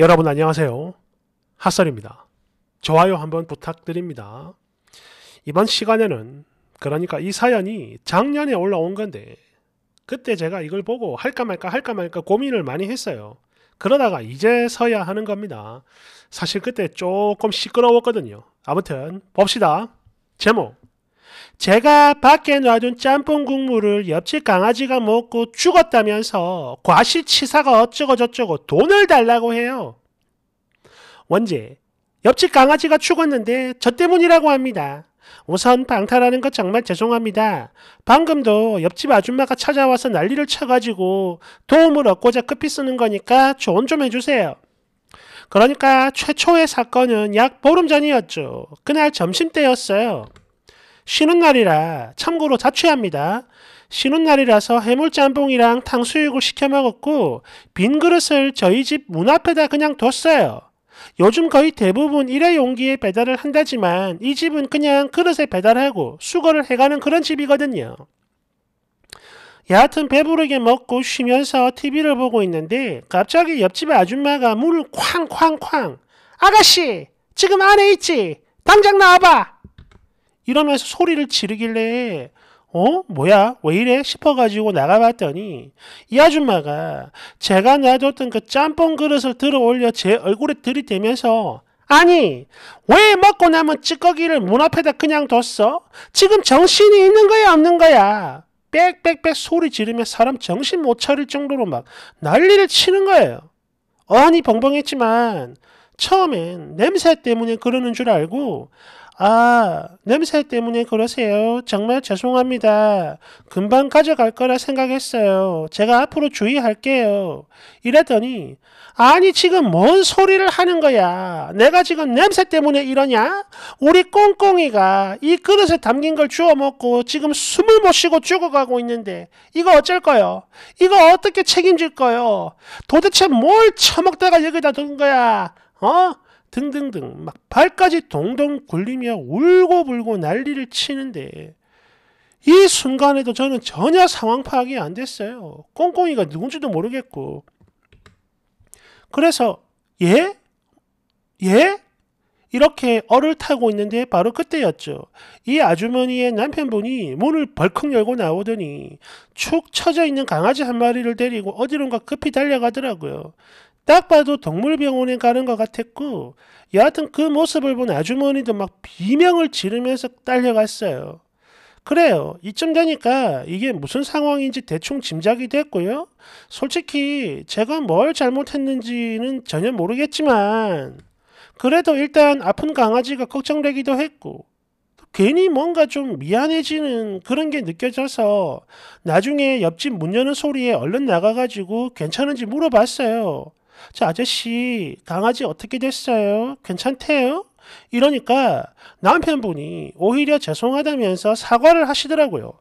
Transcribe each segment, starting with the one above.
여러분 안녕하세요. 핫설입니다. 좋아요 한번 부탁드립니다. 이번 시간에는 그러니까 이 사연이 작년에 올라온 건데 그때 제가 이걸 보고 할까 말까 할까 말까 고민을 많이 했어요. 그러다가 이제서야 하는 겁니다. 사실 그때 조금 시끄러웠거든요. 아무튼 봅시다. 제목 제가 밖에 놔둔 짬뽕 국물을 옆집 강아지가 먹고 죽었다면서 과실치사가 어쩌고저쩌고 돈을 달라고 해요. 원제, 옆집 강아지가 죽었는데 저 때문이라고 합니다. 우선 방탈하는 것 정말 죄송합니다. 방금도 옆집 아줌마가 찾아와서 난리를 쳐가지고 도움을 얻고자 급히 쓰는 거니까 조언 좀 해주세요. 그러니까 최초의 사건은 약 보름 전이었죠. 그날 점심 때였어요. 쉬는 날이라 참고로 자취합니다. 쉬는 날이라서 해물짬뽕이랑 탕수육을 시켜 먹었고 빈 그릇을 저희 집 문 앞에다 그냥 뒀어요. 요즘 거의 대부분 일회 용기에 배달을 한다지만 이 집은 그냥 그릇에 배달하고 수거를 해가는 그런 집이거든요. 여하튼 배부르게 먹고 쉬면서 TV를 보고 있는데 갑자기 옆집 아줌마가 문을 쾅쾅쾅 아가씨 지금 안에 있지 당장 나와봐 이러면서 소리를 지르길래 어? 뭐야? 왜 이래? 싶어가지고 나가봤더니 이 아줌마가 제가 놔뒀던 그 짬뽕 그릇을 들어 올려 제 얼굴에 들이대면서 아니 왜 먹고 남은 찌꺼기를 문 앞에다 그냥 뒀어? 지금 정신이 있는 거야 없는 거야? 빽빽빽 소리 지르며 사람 정신 못 차릴 정도로 막 난리를 치는 거예요. 어안이 벙벙했지만 처음엔 냄새 때문에 그러는 줄 알고 아, 냄새 때문에 그러세요. 정말 죄송합니다. 금방 가져갈 거라 생각했어요. 제가 앞으로 주의할게요. 이랬더니, 아니, 지금 뭔 소리를 하는 거야. 내가 지금 냄새 때문에 이러냐? 우리 꽁꽁이가 이 그릇에 담긴 걸 주워 먹고 지금 숨을 못 쉬고 죽어가고 있는데, 이거 어쩔 거요? 이거 어떻게 책임질 거요? 도대체 뭘 처먹다가 여기다 둔 거야? 어? 등등등 막 발까지 동동 굴리며 울고불고 난리를 치는데 이 순간에도 저는 전혀 상황 파악이 안 됐어요. 꽁꽁이가 누군지도 모르겠고 그래서 예? 예? 이렇게 얼을 타고 있는데 바로 그때였죠. 이 아주머니의 남편분이 문을 벌컥 열고 나오더니 축 처져 있는 강아지 한 마리를 데리고 어디론가 급히 달려가더라고요. 딱 봐도 동물병원에 가는 것 같았고 여하튼 그 모습을 본 아주머니도 막 비명을 지르면서 딸려갔어요. 그래요. 이쯤 되니까 이게 무슨 상황인지 대충 짐작이 됐고요. 솔직히 제가 뭘 잘못했는지는 전혀 모르겠지만 그래도 일단 아픈 강아지가 걱정되기도 했고 괜히 뭔가 좀 미안해지는 그런 게 느껴져서 나중에 옆집 문 여는 소리에 얼른 나가가지고 괜찮은지 물어봤어요. 저 아저씨 강아지 어떻게 됐어요? 괜찮대요? 이러니까 남편분이 오히려 죄송하다면서 사과를 하시더라고요.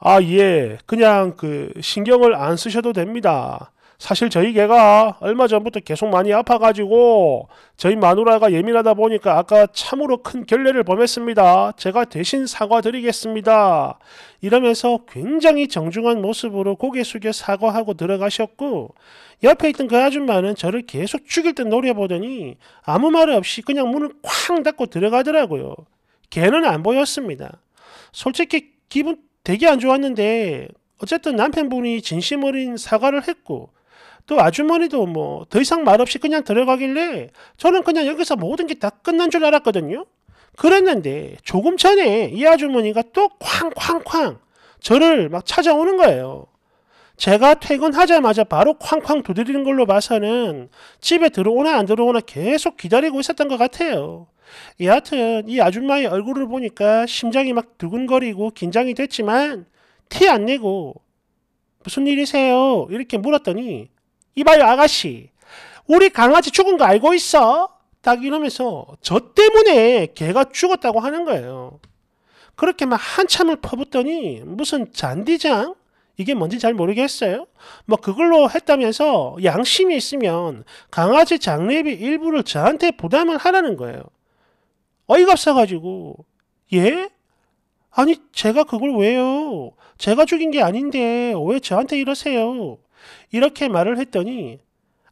아, 예. 그냥 그 신경을 안 쓰셔도 됩니다. 사실 저희 개가 얼마 전부터 계속 많이 아파가지고 저희 마누라가 예민하다 보니까 아까 참으로 큰 결례를 범했습니다. 제가 대신 사과드리겠습니다. 이러면서 굉장히 정중한 모습으로 고개 숙여 사과하고 들어가셨고 옆에 있던 그 아줌마는 저를 계속 죽일 듯 노려보더니 아무 말 없이 그냥 문을 쾅 닫고 들어가더라고요. 개는 안 보였습니다. 솔직히 기분 되게 안 좋았는데 어쨌든 남편분이 진심 어린 사과를 했고 또 아주머니도 뭐 더 이상 말없이 그냥 들어가길래 저는 그냥 여기서 모든 게 다 끝난 줄 알았거든요. 그랬는데 조금 전에 이 아주머니가 또 쾅쾅쾅 저를 막 찾아오는 거예요. 제가 퇴근하자마자 바로 쾅쾅 두드리는 걸로 봐서는 집에 들어오나 안 들어오나 계속 기다리고 있었던 것 같아요. 여하튼 이 아줌마의 얼굴을 보니까 심장이 막 두근거리고 긴장이 됐지만 티 안 내고 무슨 일이세요? 이렇게 물었더니 이봐요 아가씨 우리 강아지 죽은 거 알고 있어? 딱 이러면서 저 때문에 개가 죽었다고 하는 거예요. 그렇게 막 한참을 퍼붓더니 무슨 잔디장? 이게 뭔지 잘 모르겠어요. 뭐 그걸로 했다면서 양심이 있으면 강아지 장례비 일부를 저한테 부담을 하라는 거예요. 어이가 없어가지고 예? 아니 제가 그걸 왜요? 제가 죽인 게 아닌데 왜 저한테 이러세요? 이렇게 말을 했더니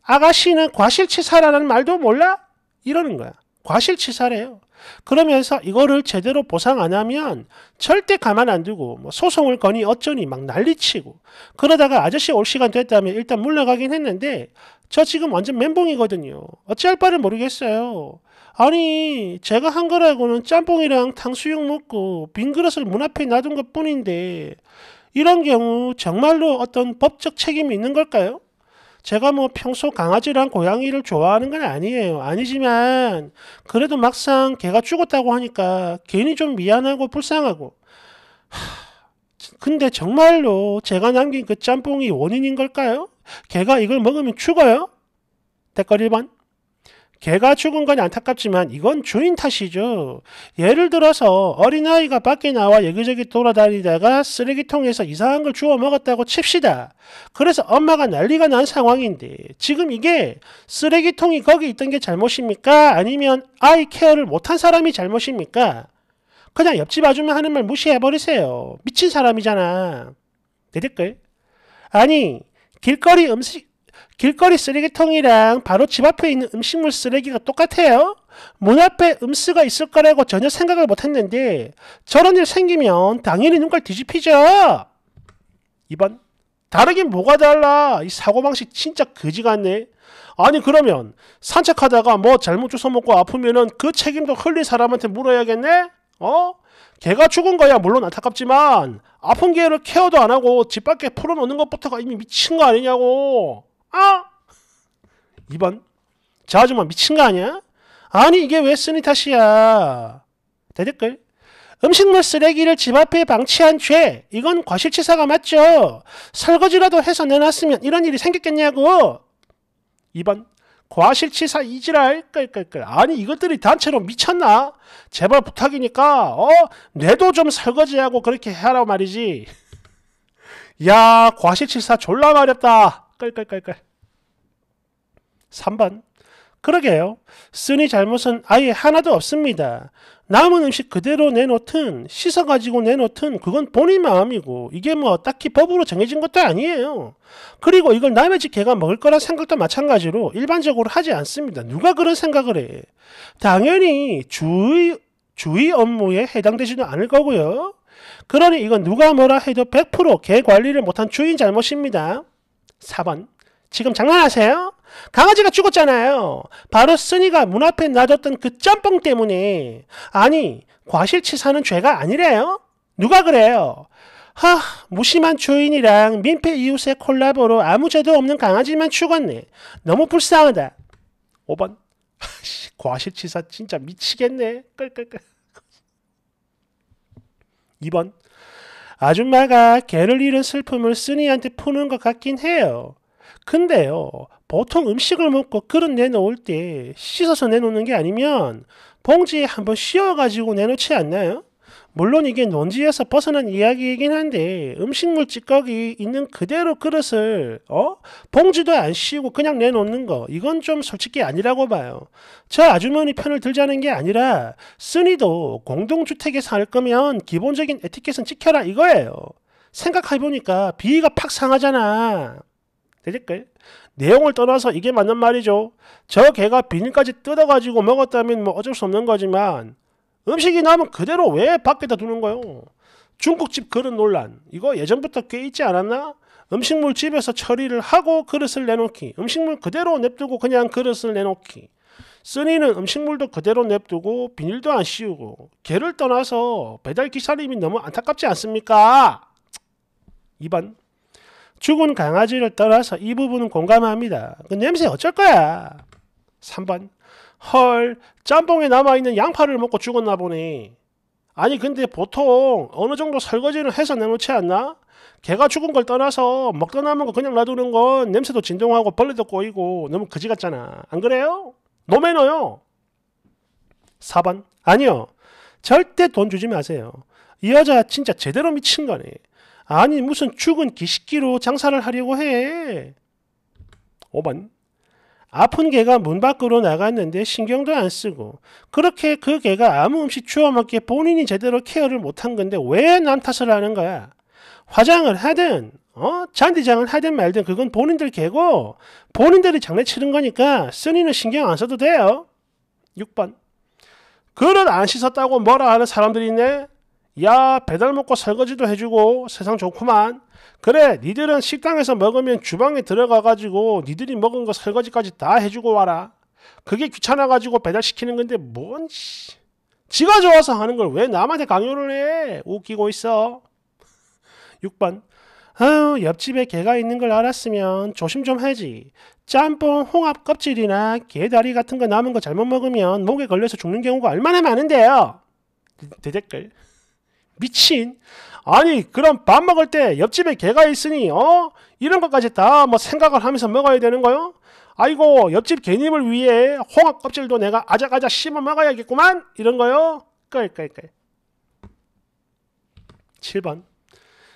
아가씨는 과실치사라는 말도 몰라? 이러는 거야. 과실치사래요. 그러면서 이거를 제대로 보상 안 하면 절대 가만 안 두고 뭐 소송을 거니 어쩌니 막 난리치고 그러다가 아저씨 올 시간 됐다면 일단 물러가긴 했는데 저 지금 완전 멘붕이거든요. 어찌할 바를 모르겠어요. 아니 제가 한 거라고는 짬뽕이랑 탕수육 먹고 빈 그릇을 문 앞에 놔둔 것뿐인데 이런 경우 정말로 어떤 법적 책임이 있는 걸까요? 제가 뭐 평소 강아지랑 고양이를 좋아하는 건 아니에요. 아니지만 그래도 막상 개가 죽었다고 하니까 괜히 좀 미안하고 불쌍하고. 하, 근데 정말로 제가 남긴 그 짬뽕이 원인인 걸까요? 개가 이걸 먹으면 죽어요? 댓글 1번. 개가 죽은 건 안타깝지만 이건 주인 탓이죠. 예를 들어서 어린아이가 밖에 나와 여기저기 돌아다니다가 쓰레기통에서 이상한 걸 주워 먹었다고 칩시다. 그래서 엄마가 난리가 난 상황인데 지금 이게 쓰레기통이 거기 있던 게 잘못입니까? 아니면 아이 케어를 못한 사람이 잘못입니까? 그냥 옆집 아줌마 하는 말 무시해버리세요. 미친 사람이잖아. 내 댓글. 아니 길거리 음식, 길거리 쓰레기통이랑 바로 집 앞에 있는 음식물 쓰레기가 똑같아요. 문 앞에 음스가 있을 거라고 전혀 생각을 못 했는데 저런 일 생기면 당연히 눈깔 뒤집히죠. 2번 다르긴 뭐가 달라. 이 사고방식 진짜 거지 같네. 아니 그러면 산책하다가 뭐 잘못 주워 먹고 아프면그 책임도 흘린 사람한테 물어야겠네? 어? 개가 죽은 거야 물론 안타깝지만 아픈 개를 케어도 안 하고 집 밖에 풀어놓는 것부터가 이미 미친 거 아니냐고. 아! 어? 2번 저 아줌마 미친 거 아니야? 아니 이게 왜 쓰니 탓이야? 대댓글 음식물 쓰레기를 집 앞에 방치한 죄 이건 과실치사가 맞죠? 설거지라도 해서 내놨으면 이런 일이 생겼겠냐고 2번 과실치사 이지랄 끌끌끌 아니 이것들이 단체로 미쳤나? 제발 부탁이니까 어? 뇌도좀 설거지하고 그렇게 해라 말이지 야 과실치사 졸라 말렵다 끌끌끌끌 3번. 그러게요. 쓰니 잘못은 아예 하나도 없습니다. 남은 음식 그대로 내놓든 씻어가지고 내놓든 그건 본인 마음이고 이게 뭐 딱히 법으로 정해진 것도 아니에요. 그리고 이걸 남의 집 개가 먹을 거란 생각도 마찬가지로 일반적으로 하지 않습니다. 누가 그런 생각을 해? 당연히 주의, 주의 업무에 해당되지는 않을 거고요. 그러니 이건 누가 뭐라 해도 100%개 관리를 못한 주인 잘못입니다. 4번. 지금 장난하세요? 강아지가 죽었잖아요. 바로 쓰니가 문 앞에 놔뒀던 그 짬뽕 때문에. 아니, 과실치사는 죄가 아니래요? 누가 그래요? 하, 무심한 주인이랑 민폐 이웃의 콜라보로 아무 죄도 없는 강아지만 죽었네. 너무 불쌍하다. 5번. 하씨, 과실치사 진짜 미치겠네. 끌끌끌. 2번. 아줌마가 개를 잃은 슬픔을 쓰니한테 푸는 것 같긴 해요. 근데요, 보통 음식을 먹고 그릇 내놓을 때 씻어서 내놓는 게 아니면 봉지에 한번 씌워가지고 내놓지 않나요? 물론 이게 논지에서 벗어난 이야기이긴 한데 음식물 찌꺼기 있는 그대로 그릇을 어 봉지도 안 씌우고 그냥 내놓는 거 이건 좀 솔직히 아니라고 봐요. 저 아주머니 편을 들자는 게 아니라 쓰니도 공동주택에 살 거면 기본적인 에티켓은 지켜라 이거예요. 생각해보니까 비위가 팍 상하잖아. 되릴걸? 내용을 떠나서 이게 맞는 말이죠. 저 개가 비닐까지 뜯어가지고 먹었다면 뭐 어쩔 수 없는 거지만 음식이 남은 그대로 왜 밖에다 두는 거요? 중국집 그릇 논란 이거 예전부터 꽤 있지 않았나? 음식물 집에서 처리를 하고 그릇을 내놓기 음식물 그대로 냅두고 그냥 그릇을 내놓기 쓰니는 음식물도 그대로 냅두고 비닐도 안 씌우고 개를 떠나서 배달 기사님이 너무 안타깝지 않습니까? 2번 죽은 강아지를 떠나서 이 부분은 공감합니다. 그 냄새 어쩔 거야. 3번 헐 짬뽕에 남아있는 양파를 먹고 죽었나 보니 아니 근데 보통 어느 정도 설거지는 해서 내놓지 않나? 개가 죽은 걸 떠나서 먹다 남은 거 그냥 놔두는 건 냄새도 진동하고 벌레도 꼬이고 너무 그지 같잖아. 안 그래요? 노매너요. 4번 아니요. 절대 돈 주지 마세요. 이 여자 진짜 제대로 미친 거네. 아니 무슨 죽은 기식기로 장사를 하려고 해. 5번 아픈 개가 문 밖으로 나갔는데 신경도 안 쓰고 그렇게 그 개가 아무 음식 주워 먹기에 본인이 제대로 케어를 못한 건데 왜 남 탓을 하는 거야? 화장을 하든 어? 잔디장을 하든 말든 그건 본인들 개고 본인들이 장례치는 거니까 쓰니는 신경 안 써도 돼요. 6번 그릇 안 씻었다고 뭐라 하는 사람들이 있네. 야 배달 먹고 설거지도 해주고 세상 좋구만 그래 니들은 식당에서 먹으면 주방에 들어가가지고 니들이 먹은 거 설거지까지 다 해주고 와라 그게 귀찮아가지고 배달시키는 건데 뭔지 지가 좋아서 하는 걸 왜 남한테 강요를 해 웃기고 있어 6번 아유 옆집에 개가 있는 걸 알았으면 조심 좀 하지 짬뽕 홍합 껍질이나 개다리 같은 거 남은 거 잘못 먹으면 목에 걸려서 죽는 경우가 얼마나 많은데요 대댓글 미친. 아니 그럼 밥 먹을 때 옆집에 개가 있으니 어 이런 것까지 다 뭐 생각을 하면서 먹어야 되는 거요? 아이고 옆집 개님을 위해 홍합 껍질도 내가 아작아작 씹어 먹어야겠구만 이런 거요? 끌끌끌 7번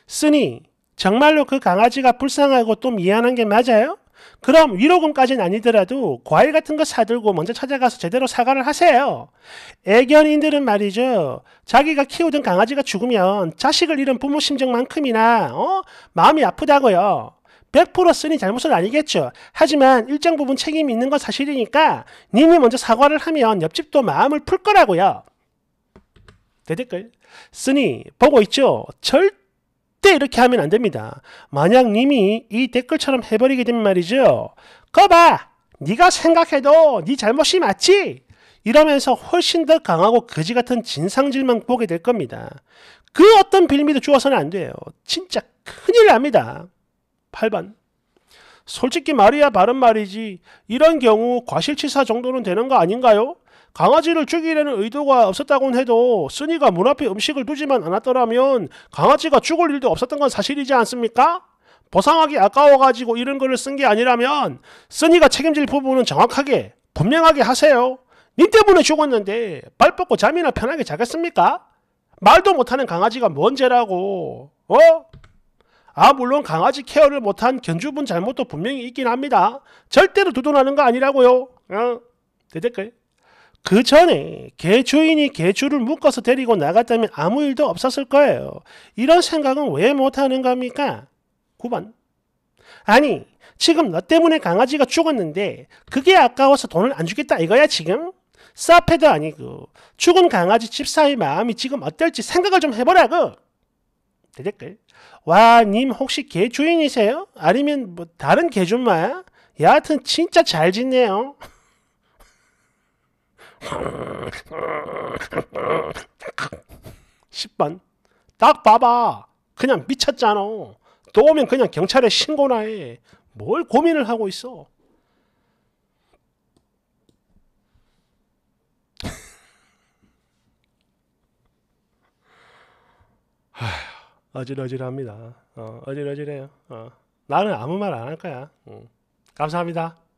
쓰니 정말로 그 강아지가 불쌍하고 또 미안한 게 맞아요? 그럼 위로금까지는 아니더라도 과일 같은 거 사들고 먼저 찾아가서 제대로 사과를 하세요. 애견인들은 말이죠. 자기가 키우던 강아지가 죽으면 자식을 잃은 부모 심정만큼이나 어? 마음이 아프다고요. 100% 쓰니 잘못은 아니겠죠. 하지만 일정 부분 책임이 있는 건 사실이니까 님이 먼저 사과를 하면 옆집도 마음을 풀 거라고요. 대댓글 쓰니 보고 있죠? 절대 절대 이렇게 하면 안 됩니다. 만약 님이 이 댓글처럼 해버리게 되면 말이죠. 거봐! 네가 생각해도 네 잘못이 맞지? 이러면서 훨씬 더 강하고 거지 같은 진상질만 보게 될 겁니다. 그 어떤 빌미도 주어서는 안 돼요. 진짜 큰일 납니다. 8번. 솔직히 말이야 바른 말이지 이런 경우 과실치사 정도는 되는 거 아닌가요? 강아지를 죽이려는 의도가 없었다곤 해도 쓰니가 문 앞에 음식을 두지만 않았더라면 강아지가 죽을 일도 없었던 건 사실이지 않습니까? 보상하기 아까워가지고 이런 글을 쓴게 아니라면 쓰니가 책임질 부분은 정확하게 분명하게 하세요. 니 때문에 죽었는데 발 뻗고 잠이나 편하게 자겠습니까? 말도 못하는 강아지가 뭔 죄라고. 어? 아 물론 강아지 케어를 못한 견주분 잘못도 분명히 있긴 합니다. 절대로 두둔하는 거 아니라고요. 어? 대댓글. 그 전에 개 주인이 개 주를 묶어서 데리고 나갔다면 아무 일도 없었을 거예요. 이런 생각은 왜 못하는 겁니까? 9번. 아니, 지금 너 때문에 강아지가 죽었는데 그게 아까워서 돈을 안 주겠다 이거야 지금? 사패도 아니고 죽은 강아지 집사의 마음이 지금 어떨지 생각을 좀 해보라고. 대댓글. 와, 님 혹시 개 주인이세요? 아니면 뭐 다른 개준마야? 여하튼 진짜 잘 짓네요. 10번 딱 봐봐 그냥 미쳤잖아 또 오면 그냥 경찰에 신고나 해뭘 고민을 하고 있어 어질어질합니다. 어, 질어질해요 어, 나는 아무 말 안 할 거야. 응. 음, 감사합니다.